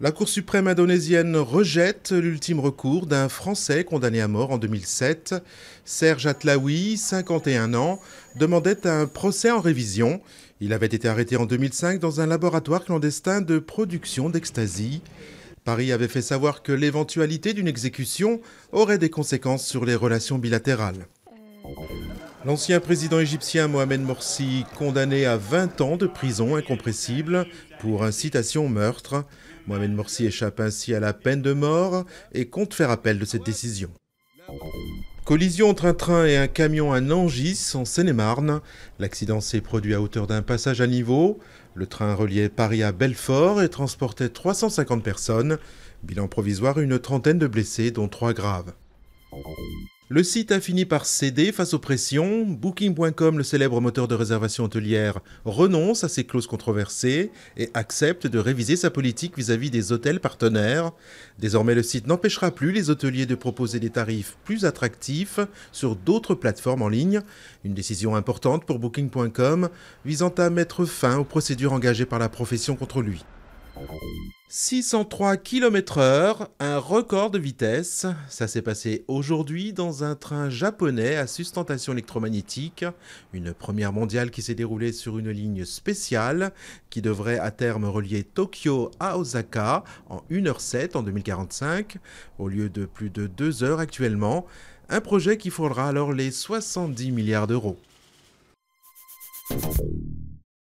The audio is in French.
La Cour suprême indonésienne rejette l'ultime recours d'un Français condamné à mort en 2007. Serge Atlaoui, 51 ans, demandait un procès en révision. Il avait été arrêté en 2005 dans un laboratoire clandestin de production d'ecstasy. Paris avait fait savoir que l'éventualité d'une exécution aurait des conséquences sur les relations bilatérales. L'ancien président égyptien Mohamed Morsi, condamné à 20 ans de prison incompressible pour incitation au meurtre. Mohamed Morsi échappe ainsi à la peine de mort et compte faire appel de cette décision. Collision entre un train et un camion à Nangis, en Seine-et-Marne. L'accident s'est produit à hauteur d'un passage à niveau. Le train reliait Paris à Belfort et transportait 350 personnes. Bilan provisoire, une trentaine de blessés, dont trois graves. Le site a fini par céder face aux pressions. Booking.com, le célèbre moteur de réservation hôtelière, renonce à ses clauses controversées et accepte de réviser sa politique vis-à-vis des hôtels partenaires. Désormais, le site n'empêchera plus les hôteliers de proposer des tarifs plus attractifs sur d'autres plateformes en ligne. Une décision importante pour Booking.com visant à mettre fin aux procédures engagées par la profession contre lui. 603 km/h, un record de vitesse. Ça s'est passé aujourd'hui dans un train japonais à sustentation électromagnétique, une première mondiale qui s'est déroulée sur une ligne spéciale qui devrait à terme relier Tokyo à Osaka en 1h07 en 2045, au lieu de plus de 2 h actuellement, un projet qui faudra alors les 70 milliards d'euros.